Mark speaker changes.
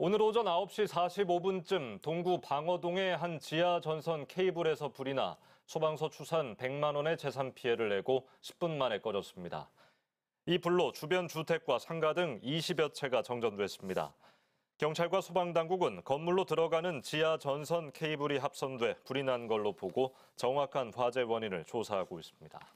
Speaker 1: 오늘 오전 9시 45분쯤 동구 방어동의 한 지하 전선 케이블에서 불이 나 소방서 추산 100만 원의 재산 피해를 내고 10분 만에 꺼졌습니다. 이 불로 주변 주택과 상가 등 20여 채가 정전됐습니다. 경찰과 소방당국은 건물로 들어가는 지하 전선 케이블이 합선돼 불이 난 걸로 보고 정확한 화재 원인을 조사하고 있습니다.